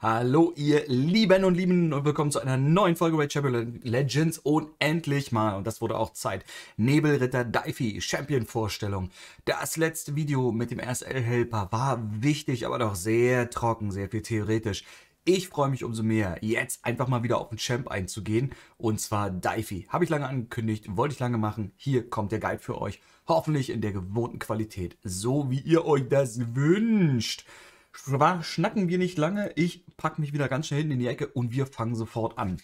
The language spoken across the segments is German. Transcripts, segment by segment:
Hallo ihr Lieben und Lieben und willkommen zu einer neuen Folge Raid Champion Legends und endlich mal, und das wurde auch Zeit, Nebelritter Daifi, Champion Vorstellung. Das letzte Video mit dem RSL Helper war wichtig, aber doch sehr trocken, sehr viel theoretisch. Ich freue mich umso mehr, jetzt einfach mal wieder auf den Champ einzugehen. Und zwar Daifi. Habe ich lange angekündigt, wollte ich lange machen. Hier kommt der Guide für euch. Hoffentlich in der gewohnten Qualität, so wie ihr euch das wünscht schnacken wir nicht lange. Ich packe mich wieder ganz schnell hinten in die Ecke und wir fangen sofort an.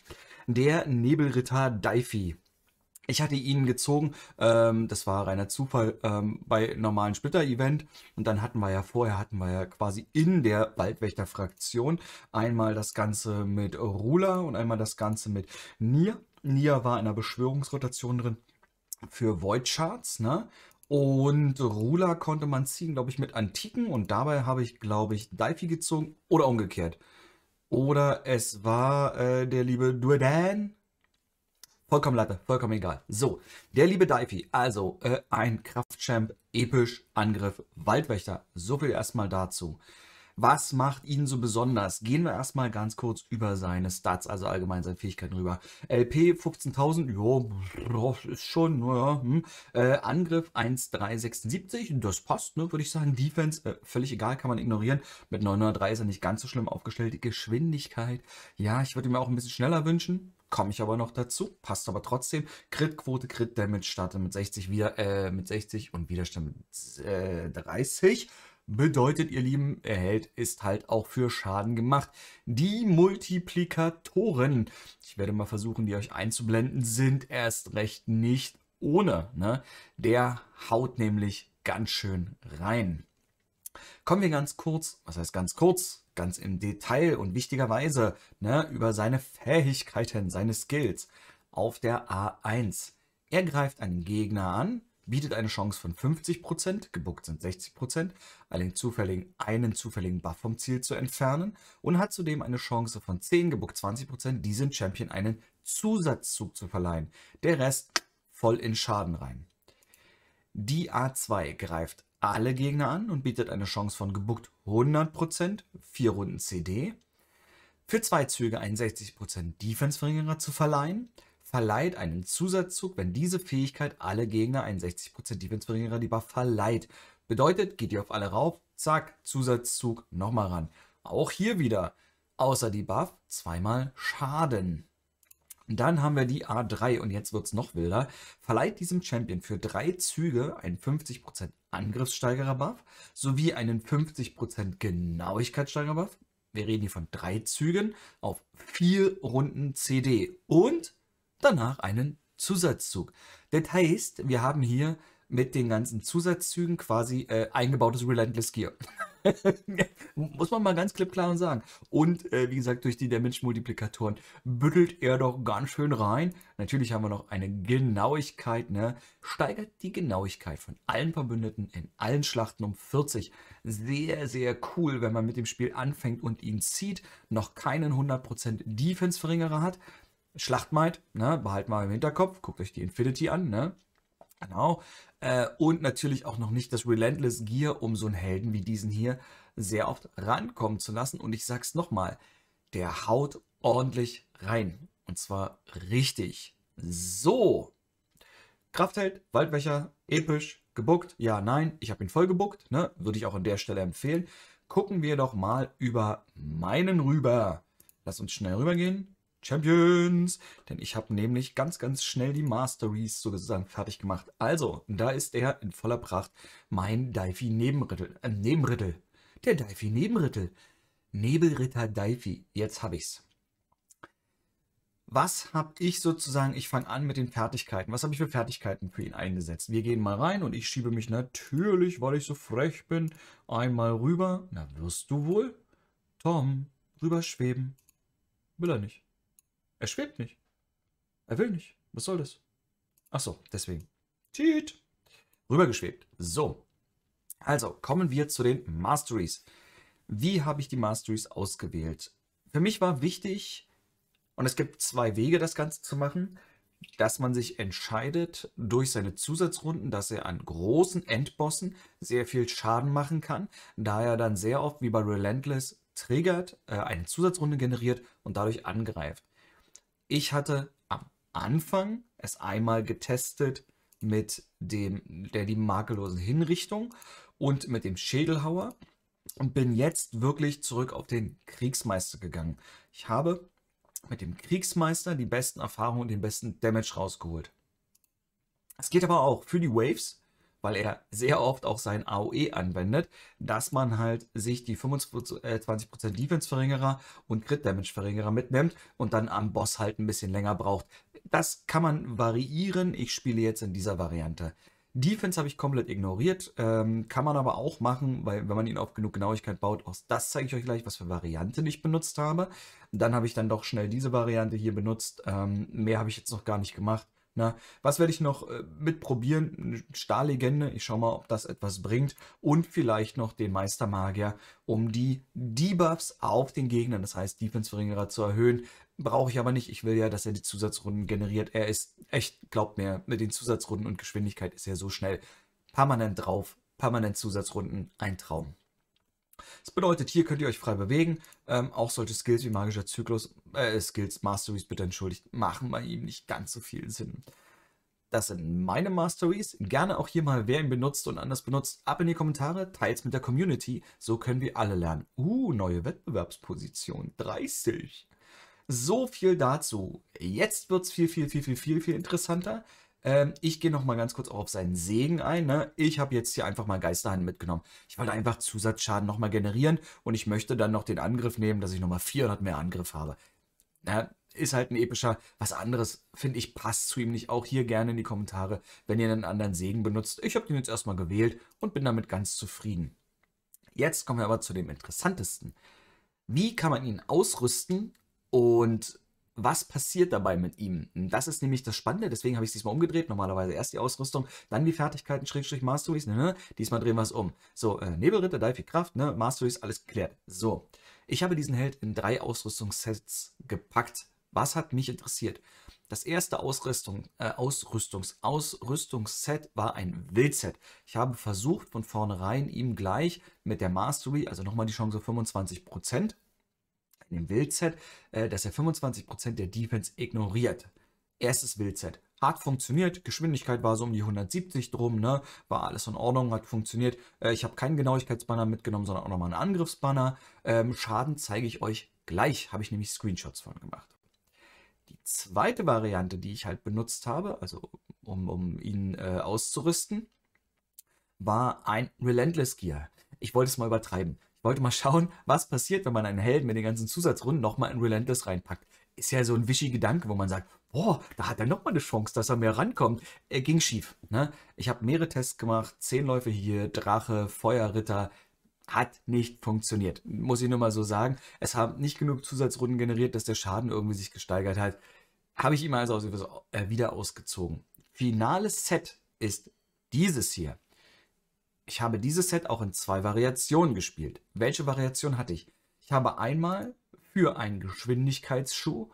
Der Nebelritter Daifi. Ich hatte ihn gezogen, ähm, das war reiner Zufall ähm, bei normalen Splitter-Event. Und dann hatten wir ja vorher, hatten wir ja quasi in der Waldwächter-Fraktion einmal das Ganze mit Rula und einmal das Ganze mit Nier. Nier war in der Beschwörungsrotation drin für Void Charts, ne? Und Ruler konnte man ziehen, glaube ich, mit Antiken. Und dabei habe ich, glaube ich, Daifi gezogen oder umgekehrt. Oder es war äh, der liebe Duedan. Vollkommen Latte, vollkommen egal. So, der liebe Daifi, also äh, ein Kraftchamp, episch, Angriff, Waldwächter. So viel erstmal dazu. Was macht ihn so besonders? Gehen wir erstmal ganz kurz über seine Stats, also allgemein seine Fähigkeiten rüber. LP 15.000, jo, ist schon, naja. Hm. Äh, Angriff 1,376, das passt, ne, würde ich sagen. Defense, äh, völlig egal, kann man ignorieren. Mit 903 ist er nicht ganz so schlimm aufgestellt. Geschwindigkeit, ja, ich würde mir auch ein bisschen schneller wünschen. Komme ich aber noch dazu, passt aber trotzdem. Crit-Quote, Crit-Damage startet mit 60 wieder, äh, mit 60 und Widerstand mit äh, 30. Bedeutet, ihr Lieben, er hält ist halt auch für Schaden gemacht. Die Multiplikatoren, ich werde mal versuchen, die euch einzublenden, sind erst recht nicht ohne. Ne? Der haut nämlich ganz schön rein. Kommen wir ganz kurz, was heißt ganz kurz, ganz im Detail und wichtigerweise ne, über seine Fähigkeiten, seine Skills auf der A1. Er greift einen Gegner an, bietet eine Chance von 50%, gebuckt sind 60%, einen zufälligen, einen zufälligen Buff vom Ziel zu entfernen und hat zudem eine Chance von 10, gebuckt 20%, diesem Champion einen Zusatzzug zu verleihen. Der Rest voll in Schaden rein. Die A2 greift alle Gegner an und bietet eine Chance von gebuckt 100%, 4 Runden CD, für zwei Züge einen 60% Defense-Verringerer zu verleihen, verleiht einen Zusatzzug, wenn diese Fähigkeit alle Gegner einen 60% Defense verringerer Debuff verleiht. Bedeutet, geht ihr auf alle rauf, zack, Zusatzzug, nochmal ran. Auch hier wieder, außer Debuff, zweimal Schaden. Dann haben wir die A3 und jetzt wird es noch wilder. Verleiht diesem Champion für drei Züge einen 50% Angriffssteigerer-Buff sowie einen 50% Genauigkeitssteigerer-Buff. Wir reden hier von drei Zügen auf vier Runden CD und danach einen Zusatzzug. Das heißt, wir haben hier mit den ganzen Zusatzzügen quasi äh, eingebautes Relentless Gear. Muss man mal ganz klippklar und sagen. Und äh, wie gesagt, durch die Damage-Multiplikatoren büttelt er doch ganz schön rein. Natürlich haben wir noch eine Genauigkeit, ne? Steigert die Genauigkeit von allen Verbündeten in allen Schlachten um 40. Sehr, sehr cool, wenn man mit dem Spiel anfängt und ihn zieht, noch keinen 100% Defense-Verringerer hat. Schlachtmeid, ne? Behalt mal im Hinterkopf, guckt euch die Infinity an, ne? Genau. Äh, und natürlich auch noch nicht das Relentless Gear, um so einen Helden wie diesen hier sehr oft rankommen zu lassen. Und ich sag's nochmal, der haut ordentlich rein. Und zwar richtig. So. Kraftheld, Waldwächer, episch, gebuckt. Ja, nein, ich habe ihn voll gebuckt. Ne? Würde ich auch an der Stelle empfehlen. Gucken wir doch mal über meinen rüber. Lass uns schnell rübergehen. Champions. Denn ich habe nämlich ganz, ganz schnell die Masteries sozusagen fertig gemacht. Also, da ist er in voller Pracht, mein Daifi Nebenrittel. Äh, Nebenrittel. Der Daifi Nebenrittel. Nebelritter Daifi. Jetzt habe ich's. Was habe ich sozusagen, ich fange an mit den Fertigkeiten. Was habe ich für Fertigkeiten für ihn eingesetzt? Wir gehen mal rein und ich schiebe mich natürlich, weil ich so frech bin, einmal rüber. Na, wirst du wohl? Tom, rüberschweben. Will er nicht. Er schwebt nicht. Er will nicht. Was soll das? Ach so, deswegen. Cheat. Rübergeschwebt. So. Also, kommen wir zu den Masteries. Wie habe ich die Masteries ausgewählt? Für mich war wichtig, und es gibt zwei Wege, das Ganze zu machen, dass man sich entscheidet durch seine Zusatzrunden, dass er an großen Endbossen sehr viel Schaden machen kann, da er dann sehr oft wie bei Relentless triggert, äh, eine Zusatzrunde generiert und dadurch angreift. Ich hatte am Anfang es einmal getestet mit dem, der die makellosen Hinrichtung und mit dem Schädelhauer und bin jetzt wirklich zurück auf den Kriegsmeister gegangen. Ich habe mit dem Kriegsmeister die besten Erfahrungen und den besten Damage rausgeholt. Es geht aber auch für die Waves weil er sehr oft auch sein AOE anwendet, dass man halt sich die 25% äh, Defense-Verringerer und Crit-Damage-Verringerer mitnimmt und dann am Boss halt ein bisschen länger braucht. Das kann man variieren. Ich spiele jetzt in dieser Variante. Defense habe ich komplett ignoriert, ähm, kann man aber auch machen, weil wenn man ihn auf genug Genauigkeit baut, auch das zeige ich euch gleich, was für Varianten ich benutzt habe. Dann habe ich dann doch schnell diese Variante hier benutzt, ähm, mehr habe ich jetzt noch gar nicht gemacht. Na, was werde ich noch äh, mitprobieren? Eine Stahllegende, ich schaue mal, ob das etwas bringt. Und vielleicht noch den Meistermagier, um die Debuffs auf den Gegnern, das heißt Defense-Verringerer, zu erhöhen. Brauche ich aber nicht. Ich will ja, dass er die Zusatzrunden generiert. Er ist echt, glaubt mir, mit den Zusatzrunden und Geschwindigkeit ist er so schnell. Permanent drauf, permanent Zusatzrunden, ein Traum. Das bedeutet, hier könnt ihr euch frei bewegen. Ähm, auch solche Skills wie magischer Zyklus, äh, Skills, Masteries, bitte entschuldigt, machen bei ihm nicht ganz so viel Sinn. Das sind meine Masteries. Gerne auch hier mal, wer ihn benutzt und anders benutzt, ab in die Kommentare, teils mit der Community. So können wir alle lernen. Uh, neue Wettbewerbsposition. 30. So viel dazu. Jetzt wird es viel, viel, viel, viel, viel, viel interessanter. Ähm, ich gehe nochmal ganz kurz auch auf seinen Segen ein. Ne? Ich habe jetzt hier einfach mal Geisterhand mitgenommen. Ich wollte einfach Zusatzschaden nochmal generieren und ich möchte dann noch den Angriff nehmen, dass ich nochmal 400 mehr Angriff habe. Na, ist halt ein epischer, was anderes, finde ich, passt zu ihm nicht. Auch hier gerne in die Kommentare, wenn ihr einen anderen Segen benutzt. Ich habe den jetzt erstmal gewählt und bin damit ganz zufrieden. Jetzt kommen wir aber zu dem Interessantesten. Wie kann man ihn ausrüsten und was passiert dabei mit ihm? Das ist nämlich das Spannende, deswegen habe ich es diesmal umgedreht. Normalerweise erst die Ausrüstung, dann die Fertigkeiten, Schrägstrich, Masteries. Ne, ne Diesmal drehen wir es um. So, äh, Nebelritter, Dive Kraft, ne? Masteries, alles geklärt. So, ich habe diesen Held in drei Ausrüstungssets gepackt. Was hat mich interessiert? Das erste Ausrüstung, äh, Ausrüstungs, Ausrüstungsset war ein Wildset. Ich habe versucht, von vornherein ihm gleich mit der Mastery, also nochmal die Chance 25%, dem Wildset, äh, dass er 25% der Defense ignoriert. Erstes Wildset. Hat funktioniert, Geschwindigkeit war so um die 170 drum, ne? war alles in Ordnung, hat funktioniert. Äh, ich habe keinen Genauigkeitsbanner mitgenommen, sondern auch nochmal einen Angriffsbanner. Ähm, Schaden zeige ich euch gleich, habe ich nämlich Screenshots von gemacht. Die zweite Variante, die ich halt benutzt habe, also um, um ihn äh, auszurüsten, war ein Relentless Gear. Ich wollte es mal übertreiben wollte mal schauen, was passiert, wenn man einen Helden mit den ganzen Zusatzrunden nochmal in Relentless reinpackt. Ist ja so ein wischi Gedanke, wo man sagt, boah, da hat er nochmal eine Chance, dass er mehr rankommt. Er ging schief. Ne? Ich habe mehrere Tests gemacht, zehn Läufe hier, Drache, Feuerritter, hat nicht funktioniert. Muss ich nur mal so sagen. Es haben nicht genug Zusatzrunden generiert, dass der Schaden irgendwie sich gesteigert hat. Habe ich ihm also wieder ausgezogen. Finales Set ist dieses hier. Ich habe dieses Set auch in zwei Variationen gespielt. Welche Variation hatte ich? Ich habe einmal für einen Geschwindigkeitsschuh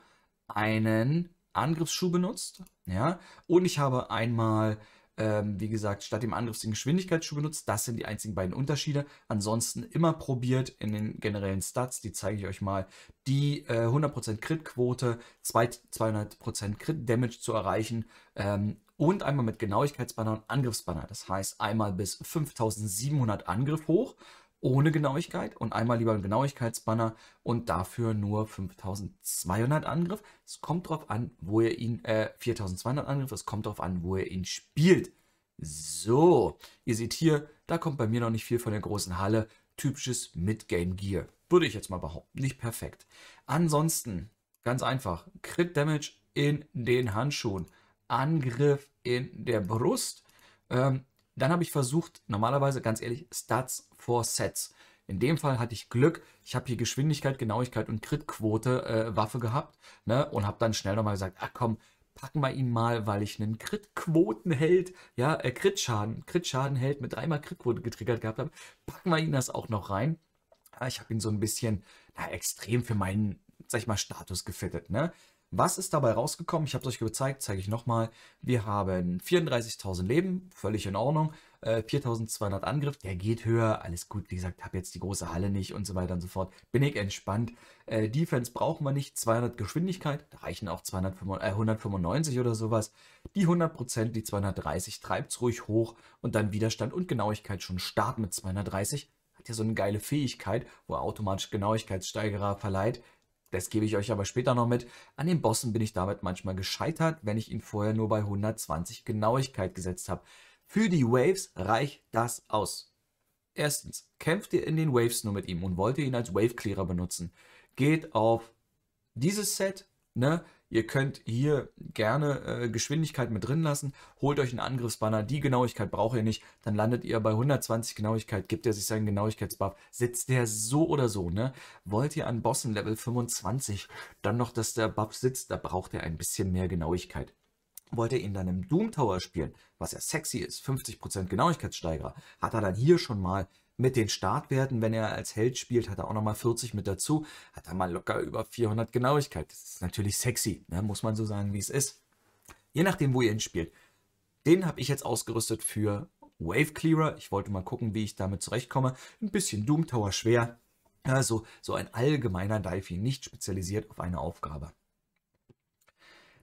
einen Angriffsschuh benutzt, ja, und ich habe einmal ähm, wie gesagt, statt dem Angriffs den Geschwindigkeitsschuh benutzt. Das sind die einzigen beiden Unterschiede. Ansonsten immer probiert in den generellen Stats, die zeige ich euch mal, die äh, 100% Crit-Quote, 200% Crit-Damage zu erreichen ähm, und einmal mit Genauigkeitsbanner und Angriffsbanner. Das heißt einmal bis 5700 Angriff hoch ohne Genauigkeit und einmal lieber ein Genauigkeitsbanner und dafür nur 5200 Angriff. Es kommt darauf an, wo ihr ihn, äh, 4200 Angriff, es kommt drauf an, wo ihr ihn spielt. So, ihr seht hier, da kommt bei mir noch nicht viel von der großen Halle. Typisches Mid-Game Gear. Würde ich jetzt mal behaupten. Nicht perfekt. Ansonsten, ganz einfach, Crit Damage in den Handschuhen, Angriff in der Brust, ähm, dann habe ich versucht, normalerweise ganz ehrlich, Stats vor Sets. In dem Fall hatte ich Glück. Ich habe hier Geschwindigkeit, Genauigkeit und Crit-Quote äh, Waffe gehabt ne? und habe dann schnell nochmal gesagt, ach komm, packen wir ihn mal, weil ich einen Crit-Quotenheld, ja, äh, Crit-Schaden, Crit-Schadenheld mit dreimal Crit-Quote getriggert gehabt habe, packen wir ihn das auch noch rein. Ja, ah, ich habe ihn so ein bisschen, na, extrem für meinen, sag ich mal, Status gefittet, ne? Was ist dabei rausgekommen? Ich habe es euch gezeigt, zeige ich nochmal. Wir haben 34.000 Leben, völlig in Ordnung. 4.200 äh, Angriff, der geht höher, alles gut. Wie gesagt, habe jetzt die große Halle nicht und so weiter und so fort. Bin ich entspannt. Äh, Defense brauchen wir nicht, 200 Geschwindigkeit, da reichen auch 295, äh, 195 oder sowas. Die 100%, die 230, treibt es ruhig hoch und dann Widerstand und Genauigkeit schon Start mit 230 hat ja so eine geile Fähigkeit, wo er automatisch Genauigkeitssteigerer verleiht das gebe ich euch aber später noch mit. An den Bossen bin ich damit manchmal gescheitert, wenn ich ihn vorher nur bei 120 Genauigkeit gesetzt habe. Für die Waves reicht das aus. Erstens, kämpft ihr in den Waves nur mit ihm und wollt ihr ihn als Wave Clearer benutzen. Geht auf dieses Set, ne? Ihr könnt hier gerne äh, Geschwindigkeit mit drin lassen. Holt euch einen Angriffsbanner. Die Genauigkeit braucht ihr nicht. Dann landet ihr bei 120 Genauigkeit. Gibt er sich seinen Genauigkeitsbuff. Sitzt der so oder so, ne? Wollt ihr an Bossen Level 25 dann noch, dass der Buff sitzt? Da braucht er ein bisschen mehr Genauigkeit. Wollt ihr ihn dann im Doom Tower spielen, was ja sexy ist, 50% Genauigkeitssteigerer, hat er dann hier schon mal mit den Startwerten. Wenn er als Held spielt, hat er auch nochmal 40 mit dazu. Hat er mal locker über 400 Genauigkeit. Das ist natürlich sexy, ne? muss man so sagen, wie es ist. Je nachdem, wo ihr ihn spielt. Den habe ich jetzt ausgerüstet für Wave Clearer. Ich wollte mal gucken, wie ich damit zurechtkomme. Ein bisschen Doom Tower schwer. Also so ein allgemeiner Dive, nicht spezialisiert auf eine Aufgabe.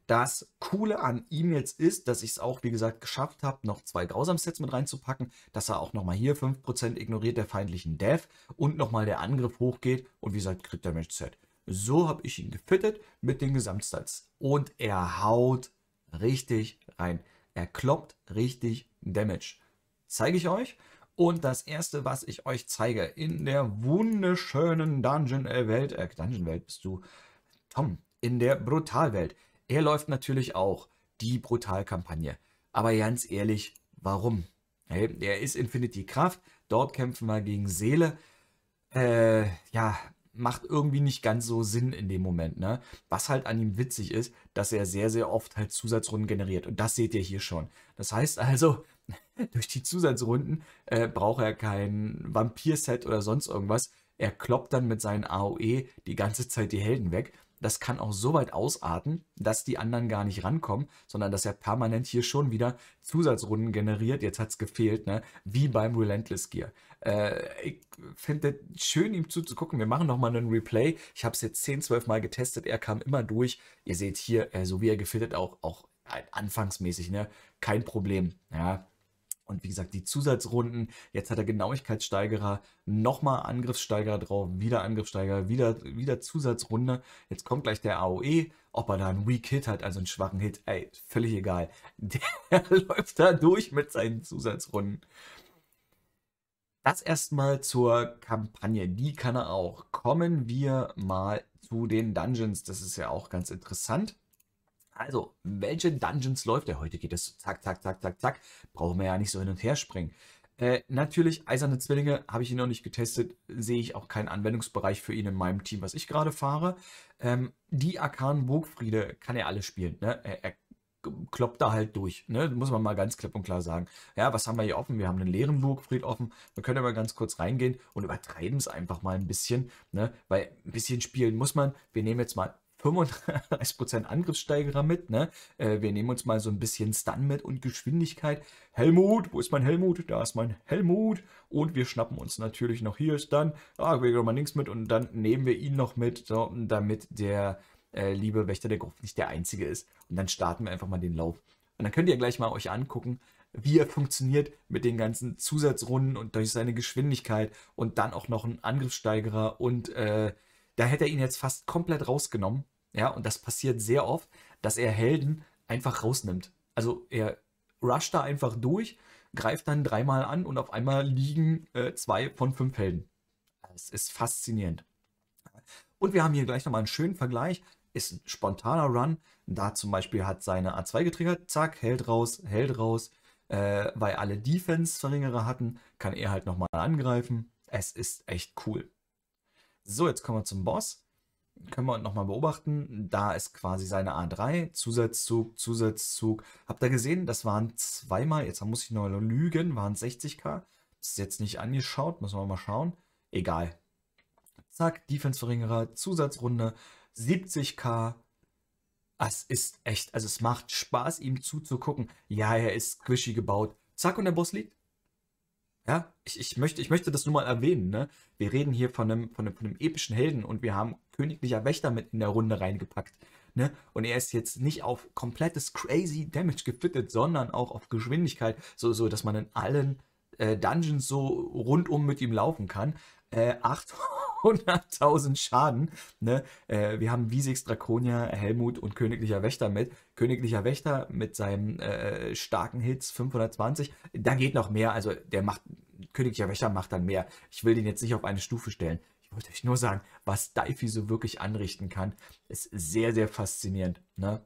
Das Coole an E-Mails ist, dass ich es auch, wie gesagt, geschafft habe, noch zwei Grausam-Sets mit reinzupacken, dass er auch nochmal hier 5% ignoriert der feindlichen Death und nochmal der Angriff hochgeht und wie gesagt, Crit Damage Set. So habe ich ihn gefittet mit den Gesamtstats. Und er haut richtig rein. Er kloppt richtig Damage. Zeige ich euch. Und das erste, was ich euch zeige, in der wunderschönen Dungeon-Welt, äh, Dungeon-Welt bist du, Tom, in der Brutalwelt. Er läuft natürlich auch die Brutalkampagne. Aber ganz ehrlich, warum? Hey, er ist Infinity Kraft, dort kämpfen wir gegen Seele. Äh, ja, macht irgendwie nicht ganz so Sinn in dem Moment. Ne? Was halt an ihm witzig ist, dass er sehr, sehr oft halt Zusatzrunden generiert. Und das seht ihr hier schon. Das heißt also, durch die Zusatzrunden äh, braucht er kein Vampir-Set oder sonst irgendwas. Er kloppt dann mit seinen AOE die ganze Zeit die Helden weg das kann auch so weit ausarten, dass die anderen gar nicht rankommen, sondern dass er permanent hier schon wieder Zusatzrunden generiert. Jetzt hat es gefehlt, ne? wie beim Relentless Gear. Äh, ich finde es schön, ihm zuzugucken. Wir machen nochmal einen Replay. Ich habe es jetzt 10, 12 Mal getestet. Er kam immer durch. Ihr seht hier, äh, so wie er gefiltert, auch, auch äh, anfangsmäßig, ne? kein Problem. Ja, und wie gesagt, die Zusatzrunden, jetzt hat er Genauigkeitssteigerer, nochmal Angriffssteigerer drauf, wieder Angriffssteigerer, wieder, wieder Zusatzrunde. Jetzt kommt gleich der AOE, ob er da einen Weak Hit hat, also einen schwachen Hit, ey, völlig egal. Der läuft da durch mit seinen Zusatzrunden. Das erstmal zur Kampagne, die kann er auch. Kommen wir mal zu den Dungeons, das ist ja auch ganz interessant. Also, welche Dungeons läuft er heute? Geht es zack, zack, zack, zack, zack. Brauchen wir ja nicht so hin und her springen. Äh, natürlich, eiserne Zwillinge habe ich ihn noch nicht getestet, sehe ich auch keinen Anwendungsbereich für ihn in meinem Team, was ich gerade fahre. Ähm, die Arkanen Burgfriede kann er alle spielen. Ne? Er, er, kloppt da halt durch. Ne? Muss man mal ganz klipp und klar sagen. Ja, was haben wir hier offen? Wir haben einen leeren Burgfried offen. Wir können aber ganz kurz reingehen und übertreiben es einfach mal ein bisschen, ne? weil ein bisschen spielen muss man. Wir nehmen jetzt mal 35% Angriffssteigerer mit. Ne? Äh, wir nehmen uns mal so ein bisschen Stun mit und Geschwindigkeit. Helmut, wo ist mein Helmut? Da ist mein Helmut. Und wir schnappen uns natürlich noch hier Stun. Ah, wir gehen mal links mit und dann nehmen wir ihn noch mit, so, damit der äh, liebe Wächter der Gruppe nicht der Einzige ist. Und dann starten wir einfach mal den Lauf. Und dann könnt ihr gleich mal euch angucken, wie er funktioniert mit den ganzen Zusatzrunden und durch seine Geschwindigkeit und dann auch noch ein Angriffssteigerer und äh, da hätte er ihn jetzt fast komplett rausgenommen. Ja, und das passiert sehr oft, dass er Helden einfach rausnimmt. Also er rusht da einfach durch, greift dann dreimal an und auf einmal liegen äh, zwei von fünf Helden. Es ist faszinierend. Und wir haben hier gleich nochmal einen schönen Vergleich. Ist ein spontaner Run. Da zum Beispiel hat seine A2 getriggert. Zack, Held raus, Held raus. Äh, weil alle Defense-Verringerer hatten, kann er halt nochmal angreifen. Es ist echt cool. So, jetzt kommen wir zum Boss. Können wir nochmal beobachten. Da ist quasi seine A3. Zusatzzug, Zusatzzug. Habt ihr gesehen? Das waren zweimal. Jetzt muss ich noch lügen. Waren 60k. Das ist jetzt nicht angeschaut. Müssen wir mal schauen. Egal. Zack, Defense-Verringerer, Zusatzrunde, 70k. Ah, es ist echt, also es macht Spaß, ihm zuzugucken. Ja, er ist squishy gebaut. Zack, und der Boss liegt. Ja, ich, ich, möchte, ich möchte das nur mal erwähnen. Ne? Wir reden hier von einem, von, einem, von einem epischen Helden und wir haben königlicher Wächter mit in der Runde reingepackt. Ne? Und er ist jetzt nicht auf komplettes crazy Damage gefittet, sondern auch auf Geschwindigkeit, so, so dass man in allen äh, Dungeons so rundum mit ihm laufen kann äh, 800.000 Schaden. Ne? Äh, wir haben Wiesix, Draconia, Helmut und Königlicher Wächter mit. Königlicher Wächter mit seinem äh, starken Hits 520. Da geht noch mehr. Also der macht, Königlicher Wächter macht dann mehr. Ich will den jetzt nicht auf eine Stufe stellen. Ich wollte euch nur sagen, was Daifi so wirklich anrichten kann, ist sehr, sehr faszinierend. Ne?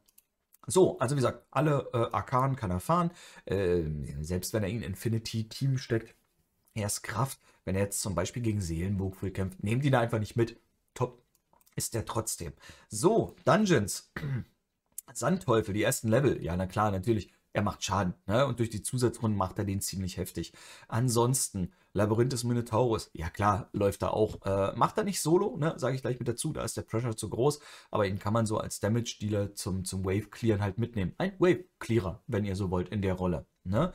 So, also wie gesagt, alle äh, Arkanen kann er fahren. Äh, selbst wenn er in Infinity Team steckt, erst Kraft. Wenn er jetzt zum Beispiel gegen Seelenburg früh kämpft, nehmt ihn da einfach nicht mit. Top ist er trotzdem. So, Dungeons. Sandteufel, die ersten Level. Ja, na klar, natürlich. Er macht Schaden. Ne? Und durch die Zusatzrunden macht er den ziemlich heftig. Ansonsten, Labyrinth des Minotaurus. Ja, klar, läuft er auch. Äh, macht er nicht solo, ne? sage ich gleich mit dazu. Da ist der Pressure zu groß. Aber ihn kann man so als Damage-Dealer zum, zum Wave-Clearen halt mitnehmen. Ein Wave-Clearer, wenn ihr so wollt, in der Rolle. Ne?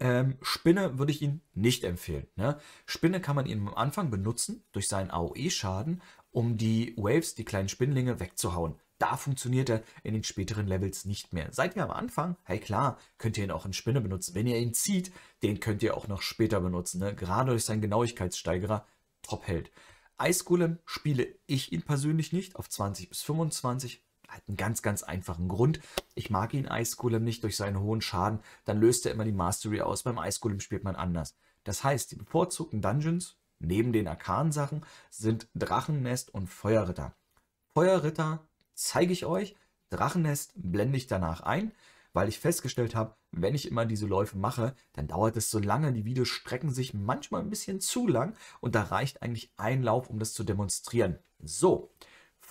Ähm, Spinne würde ich Ihnen nicht empfehlen. Ne? Spinne kann man Ihnen am Anfang benutzen durch seinen AOE-Schaden, um die Waves, die kleinen Spinnlinge, wegzuhauen. Da funktioniert er in den späteren Levels nicht mehr. Seid ihr am Anfang? Hey klar, könnt ihr ihn auch in Spinne benutzen. Wenn ihr ihn zieht, den könnt ihr auch noch später benutzen. Ne? Gerade durch seinen Genauigkeitssteigerer, Top-Held. Eisgolem spiele ich ihn persönlich nicht auf 20 bis 25, hat einen ganz, ganz einfachen Grund. Ich mag ihn Ice Golem nicht durch seinen hohen Schaden. Dann löst er immer die Mastery aus. Beim Ice Golem spielt man anders. Das heißt, die bevorzugten Dungeons, neben den Arkan-Sachen, sind Drachennest und Feuerritter. Feuerritter zeige ich euch. Drachennest blende ich danach ein, weil ich festgestellt habe, wenn ich immer diese Läufe mache, dann dauert es so lange, die Videos strecken sich manchmal ein bisschen zu lang und da reicht eigentlich ein Lauf, um das zu demonstrieren. So,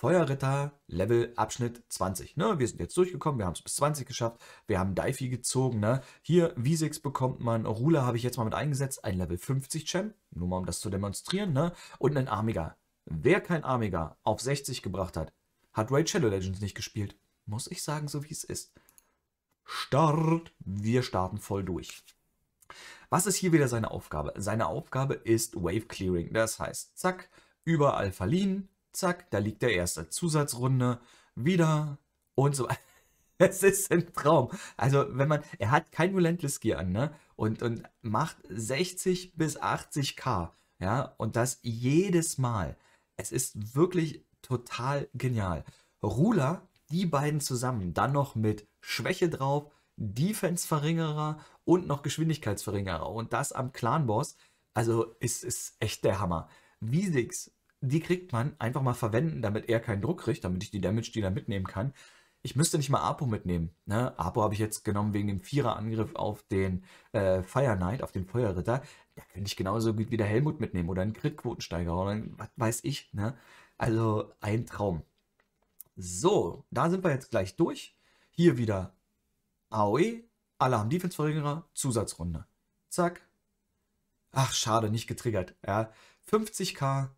Feuerritter Level Abschnitt 20. Ne? Wir sind jetzt durchgekommen, wir haben es bis 20 geschafft, wir haben Daifi gezogen. Ne? Hier Visix bekommt man, Rula habe ich jetzt mal mit eingesetzt, ein Level 50 Champ, nur mal um das zu demonstrieren, ne? und ein Armiger. Wer kein Armiger auf 60 gebracht hat, hat Raid Shadow Legends nicht gespielt. Muss ich sagen, so wie es ist. Start! Wir starten voll durch. Was ist hier wieder seine Aufgabe? Seine Aufgabe ist Wave Clearing. Das heißt, zack, überall verliehen, zack, da liegt der erste. Zusatzrunde, wieder und so Es ist ein Traum. Also, wenn man, er hat kein Relentless Gear an, ne? Und, und macht 60 bis 80 K, ja? Und das jedes Mal. Es ist wirklich total genial. Rula, die beiden zusammen, dann noch mit Schwäche drauf, Defense-Verringerer und noch Geschwindigkeitsverringerer. Und das am Clan-Boss, also ist, ist echt der Hammer. Visix die kriegt man einfach mal verwenden, damit er keinen Druck kriegt, damit ich die Damage-Dealer mitnehmen kann. Ich müsste nicht mal Apo mitnehmen. Ne? Apo habe ich jetzt genommen wegen dem Vierer-Angriff auf den äh, Fire Knight, auf den Feuerritter. Da könnte ich genauso gut wieder Helmut mitnehmen oder einen Crit-Quotensteiger oder einen, was weiß ich. Ne? Also ein Traum. So, da sind wir jetzt gleich durch. Hier wieder AOE, Alarm Defense-Verringerer, Zusatzrunde. Zack. Ach, schade, nicht getriggert. Ja, 50k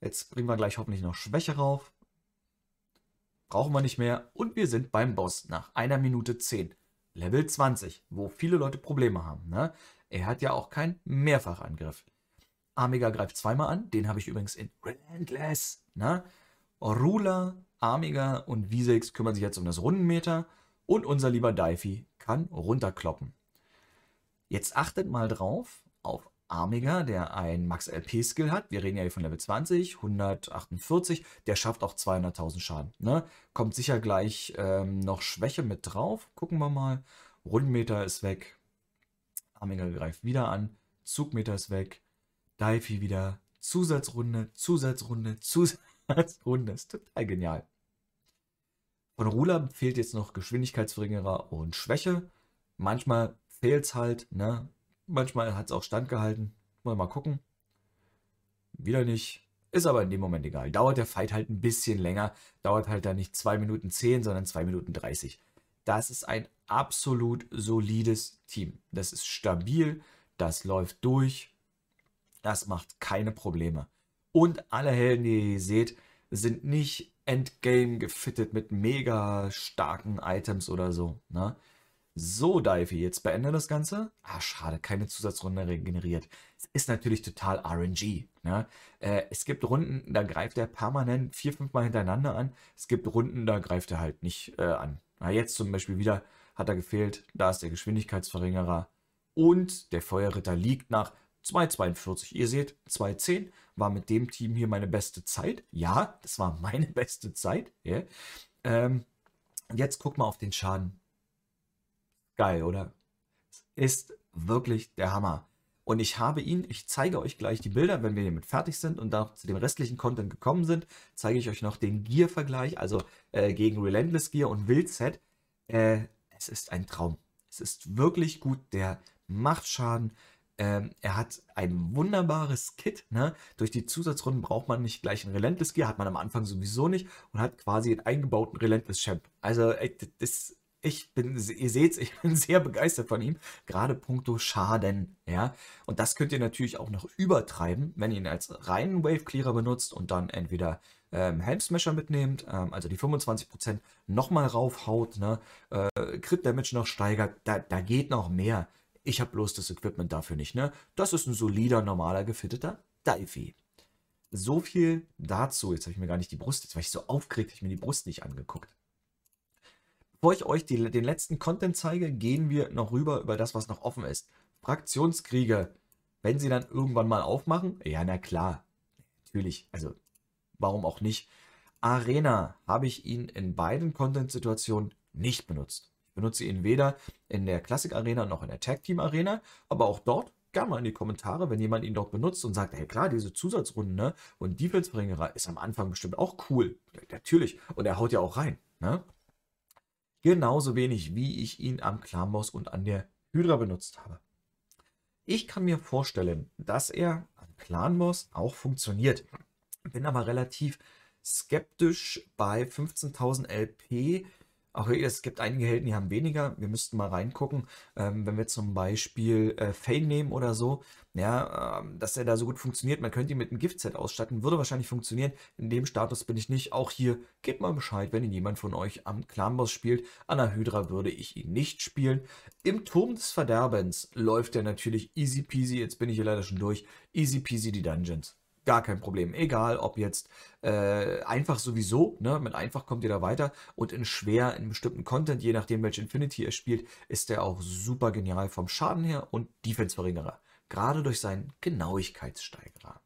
Jetzt bringen wir gleich hoffentlich noch Schwäche rauf. Brauchen wir nicht mehr. Und wir sind beim Boss nach einer Minute 10. Level 20, wo viele Leute Probleme haben. Ne? Er hat ja auch keinen Mehrfachangriff. Amiga greift zweimal an. Den habe ich übrigens in Relentless. Ne? Rula, Amiga und Visex kümmern sich jetzt um das Rundenmeter. Und unser lieber Daifi kann runterkloppen. Jetzt achtet mal drauf auf Armiger, der ein Max-LP-Skill hat, wir reden ja hier von Level 20, 148, der schafft auch 200.000 Schaden. Ne? Kommt sicher gleich ähm, noch Schwäche mit drauf. Gucken wir mal. Rundmeter ist weg. Armiger greift wieder an. Zugmeter ist weg. Daifi wieder. Zusatzrunde, Zusatzrunde, Zusatzrunde. Ist total genial. Von Ruler fehlt jetzt noch Geschwindigkeitsverringerer und Schwäche. Manchmal fehlt es halt, ne? Manchmal hat es auch standgehalten. Mal mal gucken. Wieder nicht. Ist aber in dem Moment egal. Dauert der Fight halt ein bisschen länger. Dauert halt dann nicht 2 Minuten 10, sondern 2 Minuten 30. Das ist ein absolut solides Team. Das ist stabil. Das läuft durch. Das macht keine Probleme. Und alle Helden, die ihr hier seht, sind nicht Endgame gefittet mit mega starken Items oder so. Ne? So, Divey, jetzt beende das Ganze. Ah, schade, keine Zusatzrunde regeneriert. Es ist natürlich total RNG. Ne? Äh, es gibt Runden, da greift er permanent vier, fünf Mal hintereinander an. Es gibt Runden, da greift er halt nicht äh, an. Na, jetzt zum Beispiel wieder hat er gefehlt. Da ist der Geschwindigkeitsverringerer. Und der Feuerritter liegt nach 2,42. Ihr seht, 2,10 war mit dem Team hier meine beste Zeit. Ja, das war meine beste Zeit. Yeah. Ähm, jetzt guck mal auf den Schaden. Geil, oder? Es ist wirklich der Hammer. Und ich habe ihn, ich zeige euch gleich die Bilder, wenn wir hiermit fertig sind und dann zu dem restlichen Content gekommen sind, zeige ich euch noch den Gear-Vergleich, also äh, gegen Relentless Gear und Wild Set. Äh, es ist ein Traum. Es ist wirklich gut. Der macht Schaden. Ähm, er hat ein wunderbares Kit. Ne? Durch die Zusatzrunden braucht man nicht gleich ein Relentless Gear, hat man am Anfang sowieso nicht und hat quasi einen eingebauten Relentless Champ. Also, ey, das ich bin, ihr seht's, ich bin sehr begeistert von ihm, gerade puncto Schaden, ja. Und das könnt ihr natürlich auch noch übertreiben, wenn ihr ihn als reinen Wave Clearer benutzt und dann entweder ähm, Helm Smasher mitnehmt, ähm, also die 25% nochmal raufhaut, ne, äh, Crit Damage noch steigert, da, da geht noch mehr. Ich habe bloß das Equipment dafür nicht, ne. Das ist ein solider, normaler, gefitteter Divey. So viel dazu. Jetzt habe ich mir gar nicht die Brust, jetzt war ich so aufgeregt, habe ich mir die Brust nicht angeguckt. Bevor ich euch die, den letzten Content zeige, gehen wir noch rüber über das, was noch offen ist. Fraktionskriege, wenn sie dann irgendwann mal aufmachen, ja, na klar, natürlich, also warum auch nicht. Arena habe ich ihn in beiden Content-Situationen nicht benutzt. Ich benutze ihn weder in der Classic-Arena noch in der Tag-Team-Arena, aber auch dort gerne mal in die Kommentare, wenn jemand ihn dort benutzt und sagt, hey klar, diese Zusatzrunde ne, und defense bringer ist am Anfang bestimmt auch cool. natürlich, und er haut ja auch rein. Ne? Genauso wenig, wie ich ihn am Klamaus und an der Hydra benutzt habe. Ich kann mir vorstellen, dass er an Clanmos auch funktioniert. Bin aber relativ skeptisch bei 15.000 LP, auch hier, es gibt einige Helden, die haben weniger. Wir müssten mal reingucken, ähm, wenn wir zum Beispiel äh, Fane nehmen oder so, ja, ähm, dass er da so gut funktioniert. Man könnte ihn mit einem Giftset ausstatten, würde wahrscheinlich funktionieren. In dem Status bin ich nicht. Auch hier gebt mal Bescheid, wenn ihn jemand von euch am Clanboss spielt. An der Hydra würde ich ihn nicht spielen. Im Turm des Verderbens läuft er natürlich easy peasy. Jetzt bin ich hier leider schon durch. Easy peasy die Dungeons gar kein Problem. Egal, ob jetzt äh, einfach sowieso, ne? mit einfach kommt ihr da weiter und in schwer, in bestimmten Content, je nachdem welche Infinity er spielt, ist er auch super genial vom Schaden her und Defense-Verringerer. Gerade durch seinen Genauigkeitssteigerer.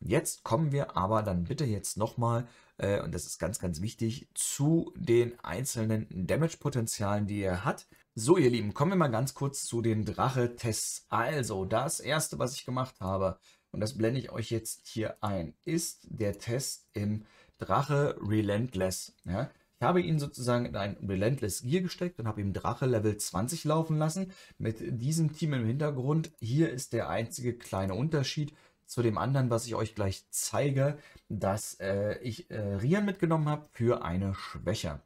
Und jetzt kommen wir aber dann bitte jetzt nochmal, äh, und das ist ganz, ganz wichtig, zu den einzelnen Damage-Potenzialen, die er hat. So, ihr Lieben, kommen wir mal ganz kurz zu den Drache-Tests. Also, das erste, was ich gemacht habe, und das blende ich euch jetzt hier ein, ist der Test im Drache Relentless. Ja? Ich habe ihn sozusagen in ein Relentless Gear gesteckt und habe ihm Drache Level 20 laufen lassen. Mit diesem Team im Hintergrund. Hier ist der einzige kleine Unterschied zu dem anderen, was ich euch gleich zeige, dass äh, ich äh, Rian mitgenommen habe für eine Schwäche.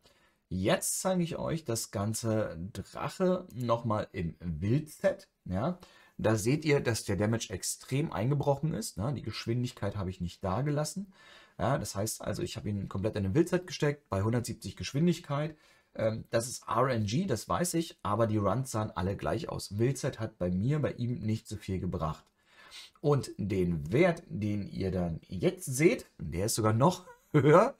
Jetzt zeige ich euch das ganze Drache nochmal im Wildset. Ja? Da seht ihr, dass der Damage extrem eingebrochen ist. Ne? Die Geschwindigkeit habe ich nicht da gelassen. Ja, das heißt also, ich habe ihn komplett in eine Wildzeit gesteckt, bei 170 Geschwindigkeit. Ähm, das ist RNG, das weiß ich, aber die Runs sahen alle gleich aus. Wildzeit hat bei mir, bei ihm nicht so viel gebracht. Und den Wert, den ihr dann jetzt seht, der ist sogar noch höher,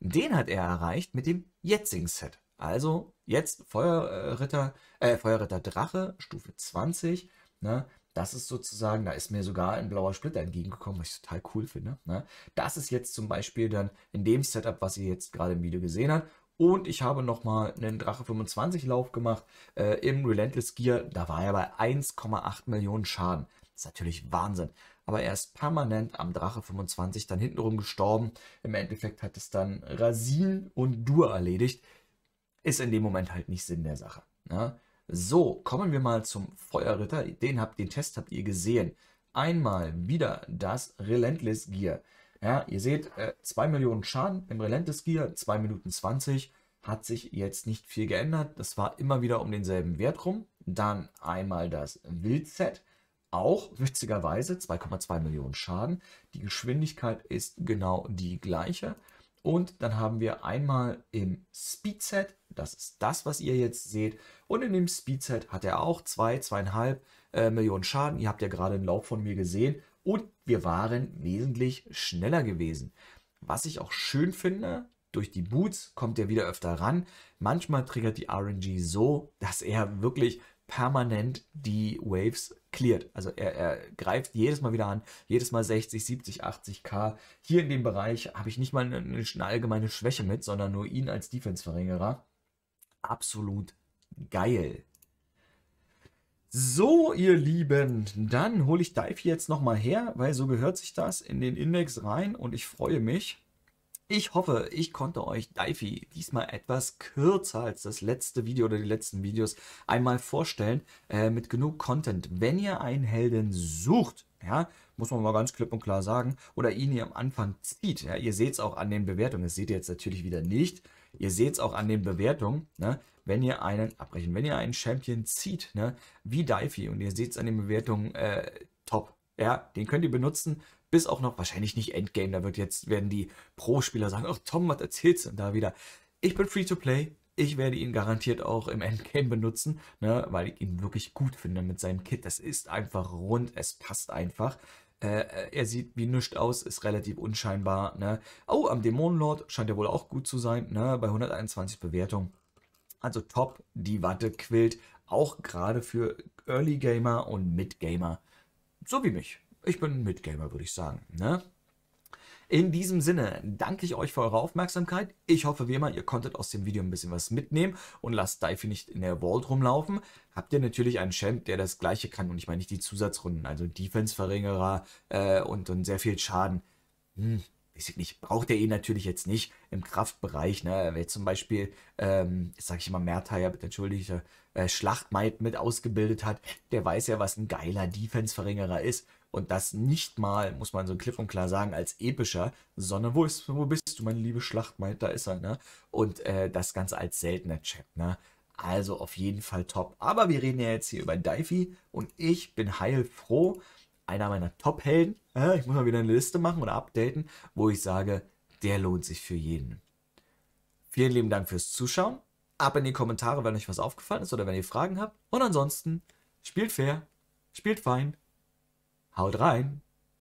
den hat er erreicht mit dem jetzigen Set. Also jetzt Feuerritter, äh, Feuerritter Drache, Stufe 20 Ne? Das ist sozusagen, da ist mir sogar ein blauer Splitter entgegengekommen, was ich total cool finde. Ne? Das ist jetzt zum Beispiel dann in dem Setup, was ihr jetzt gerade im Video gesehen habt. Und ich habe nochmal einen Drache 25 Lauf gemacht äh, im Relentless Gear. Da war er bei 1,8 Millionen Schaden. Das ist natürlich Wahnsinn. Aber er ist permanent am Drache 25 dann hintenrum gestorben. Im Endeffekt hat es dann Rasin und Dur erledigt. Ist in dem Moment halt nicht Sinn der Sache. Ne? So, kommen wir mal zum Feuerritter. Den, habt, den Test habt ihr gesehen. Einmal wieder das Relentless Gear. Ja, ihr seht, 2 äh, Millionen Schaden im Relentless Gear, 2 Minuten 20. Hat sich jetzt nicht viel geändert. Das war immer wieder um denselben Wert rum. Dann einmal das Wildset. Auch witzigerweise 2,2 Millionen Schaden. Die Geschwindigkeit ist genau die gleiche. Und dann haben wir einmal im Speedset, das ist das, was ihr jetzt seht. Und in dem Speedset hat er auch 2, zwei, 2,5 äh, Millionen Schaden. Ihr habt ja gerade einen Lauf von mir gesehen. Und wir waren wesentlich schneller gewesen. Was ich auch schön finde, durch die Boots kommt er wieder öfter ran. Manchmal triggert die RNG so, dass er wirklich permanent die Waves cleared. Also er, er, greift jedes Mal wieder an, jedes Mal 60, 70, 80 K. Hier in dem Bereich habe ich nicht mal eine, eine allgemeine Schwäche mit, sondern nur ihn als Defense-Verringerer. Absolut geil. So, ihr Lieben, dann hole ich Dive jetzt nochmal her, weil so gehört sich das in den Index rein und ich freue mich. Ich hoffe, ich konnte euch Daifi diesmal etwas kürzer als das letzte Video oder die letzten Videos einmal vorstellen, äh, mit genug Content. Wenn ihr einen Helden sucht, ja, muss man mal ganz klipp und klar sagen, oder ihn ihr am Anfang zieht, ja, ihr seht es auch an den Bewertungen, das seht ihr jetzt natürlich wieder nicht, ihr seht es auch an den Bewertungen, ne, wenn ihr einen abbrechen, wenn ihr einen Champion zieht, ne, wie Daifi, und ihr seht es an den Bewertungen, äh, top, ja, den könnt ihr benutzen bis auch noch, wahrscheinlich nicht Endgame, da wird jetzt, werden die Pro-Spieler sagen, ach Tom, was erzählst du denn da wieder? Ich bin free to play, ich werde ihn garantiert auch im Endgame benutzen, ne, weil ich ihn wirklich gut finde mit seinem Kit. Das ist einfach rund, es passt einfach. Äh, äh, er sieht wie nichts aus, ist relativ unscheinbar. Ne? Oh, am Dämonenlord scheint er wohl auch gut zu sein, ne? bei 121 Bewertungen. Also top, die Watte quillt, auch gerade für Early Gamer und Mid Gamer, so wie mich ich bin ein Midgamer, würde ich sagen. Ne? In diesem Sinne danke ich euch für eure Aufmerksamkeit. Ich hoffe wie immer, ihr konntet aus dem Video ein bisschen was mitnehmen und lasst Dive nicht in der Vault rumlaufen. Habt ihr natürlich einen Champ, der das gleiche kann und ich meine nicht die Zusatzrunden, also Defense-Verringerer äh, und, und sehr viel Schaden. Hm, weiß ich nicht, braucht er ihn natürlich jetzt nicht im Kraftbereich. Ne? Wer zum Beispiel, ähm, sage ich immer Merteier, bitte entschuldige, äh, Schlachtmaid mit ausgebildet hat, der weiß ja, was ein geiler Defense-Verringerer ist. Und das nicht mal, muss man so klipp und klar sagen, als epischer, sondern wo, ist, wo bist du, meine liebe Schlachtmeid, da ist er, ne? Und äh, das Ganze als seltener Chap, ne? Also auf jeden Fall top. Aber wir reden ja jetzt hier über Daifi und ich bin heilfroh, einer meiner Top-Helden. Äh, ich muss mal wieder eine Liste machen oder updaten, wo ich sage, der lohnt sich für jeden. Vielen lieben Dank fürs Zuschauen. Ab in die Kommentare, wenn euch was aufgefallen ist oder wenn ihr Fragen habt. Und ansonsten, spielt fair, spielt fein. Haut rein!